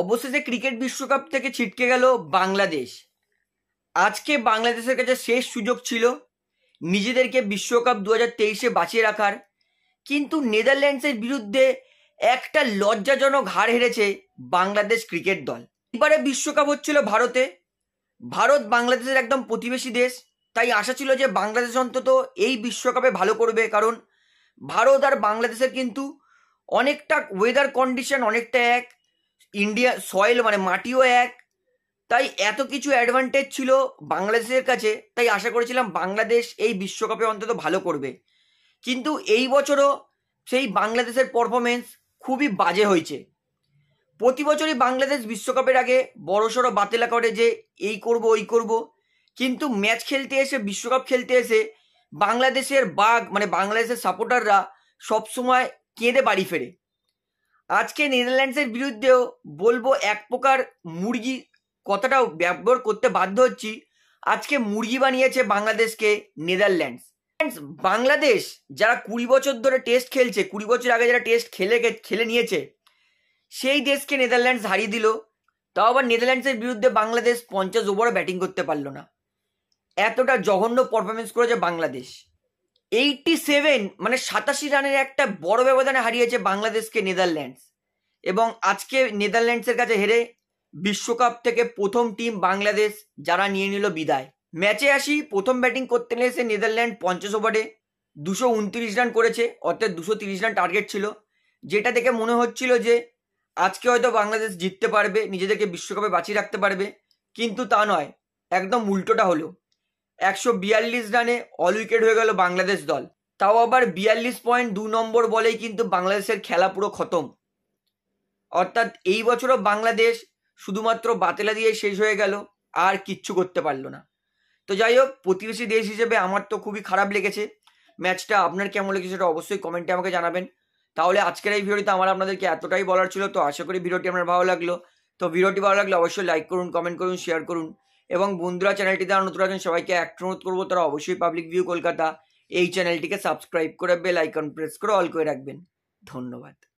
অবশেষে ক্রিকেট বিশ্বকাপ থেকে ছিটকে গেল বাংলাদেশ আজকে বাংলাদেশের কাছে শেষ সুযোগ ছিল নিজেদেরকে বিশ্বকাপ দু হাজার তেইশে বাঁচিয়ে রাখার কিন্তু নেদারল্যান্ডসের বিরুদ্ধে একটা লজ্জাজনক হার হেরেছে বাংলাদেশ ক্রিকেট দল এবারে বিশ্বকাপ হচ্ছিল ভারতে ভারত বাংলাদেশের একদম প্রতিবেশী দেশ তাই আশা ছিল যে বাংলাদেশ অন্তত এই বিশ্বকাপে ভালো করবে কারণ ভারত আর বাংলাদেশের কিন্তু অনেকটা ওয়েদার কন্ডিশন অনেকটা এক ইন্ডিয়া সয়েল মানে মাটিও এক তাই এত কিছু অ্যাডভান্টেজ ছিল বাংলাদেশের কাছে তাই আশা করেছিলাম বাংলাদেশ এই বিশ্বকাপে অন্তত ভালো করবে কিন্তু এই বছরও সেই বাংলাদেশের পারফরমেন্স খুবই বাজে হয়েছে প্রতি বছরই বাংলাদেশ বিশ্বকাপের আগে বড়সড় বাতিলা করে যে এই করব ওই করব কিন্তু ম্যাচ খেলতে এসে বিশ্বকাপ খেলতে এসে বাংলাদেশের বাঘ মানে বাংলাদেশের সাপোর্টাররা সবসময় কেঁদে বাড়ি ফেরে আজকে নেদারল্যান্ডসের বিরুদ্ধেও বলবো এক প্রকার মুরগি কথাটাও ব্যবহার করতে বাধ্য হচ্ছি আজকে মুরগি বানিয়েছে বাংলাদেশকে নেদারল্যান্ডস বাংলাদেশ যারা কুড়ি বছর ধরে টেস্ট খেলছে কুড়ি বছর আগে যারা টেস্ট খেলে খেলে নিয়েছে সেই দেশকে নেদারল্যান্ডস হারিয়ে দিল তাও আবার নেদারল্যান্ডসের বিরুদ্ধে বাংলাদেশ পঞ্চাশ ওভারও ব্যাটিং করতে পারলো না এতটা জঘন্য পারফরমেন্স করেছে বাংলাদেশ এইটটি সেভেন মানে সাতাশি রানের একটা বড় ব্যবধানে হারিয়েছে বাংলাদেশকে নেদারল্যান্ডস এবং আজকে নেদারল্যান্ডসের কাছে হেরে বিশ্বকাপ থেকে প্রথম টিম বাংলাদেশ যারা নিয়ে নিল বিদায় ম্যাচে আসি প্রথম ব্যাটিং করতে নিয়েছে নেদারল্যান্ড পঞ্চাশ ওভারে দুশো উনত্রিশ রান করেছে অর্থাৎ দুশো তিরিশ রান টার্গেট ছিল যেটা দেখে মনে হচ্ছিল যে আজকে হয়তো বাংলাদেশ জিততে পারবে নিজেদেরকে বিশ্বকাপে বাঁচিয়ে রাখতে পারবে কিন্তু তা নয় একদম উল্টোটা হলো একশো বিয়াল্লিশ রানে অল উইকেট হয়ে গেল বাংলাদেশ দল তাও আবার বিয়াল্লিশ পয়েন্ট দু নম্বর বলেই কিন্তু বাংলাদেশের খেলা পুরো খতম অর্থাৎ এই বছরও বাংলাদেশ শুধুমাত্র বাতেলা দিয়ে শেষ হয়ে গেল আর কিচ্ছু করতে পারলো না তো যাই হোক প্রতিবেশী দেশ হিসেবে আমার তো খুবই খারাপ লেগেছে ম্যাচটা আপনার কেমন লেগেছে সেটা অবশ্যই কমেন্টে আমাকে জানাবেন তাহলে আজকের এই ভিডিওতে আমার আপনাদেরকে এতটাই বলার ছিল তো আশা করি ভিডিওটি আপনার ভালো লাগলো তো ভিডিওটি ভালো লাগলে অবশ্যই লাইক করুন কমেন্ট করুন শেয়ার করুন এবং বন্ধুরা চ্যানেলটি দ্বারা নতুন আছেন সবাইকে একটা অনুরোধ করবো তারা অবশ্যই পাবলিক ভিউ কলকাতা এই চ্যানেলটিকে সাবস্ক্রাইব করে বেল আইকন প্রেস করে অল করে রাখবেন ধন্যবাদ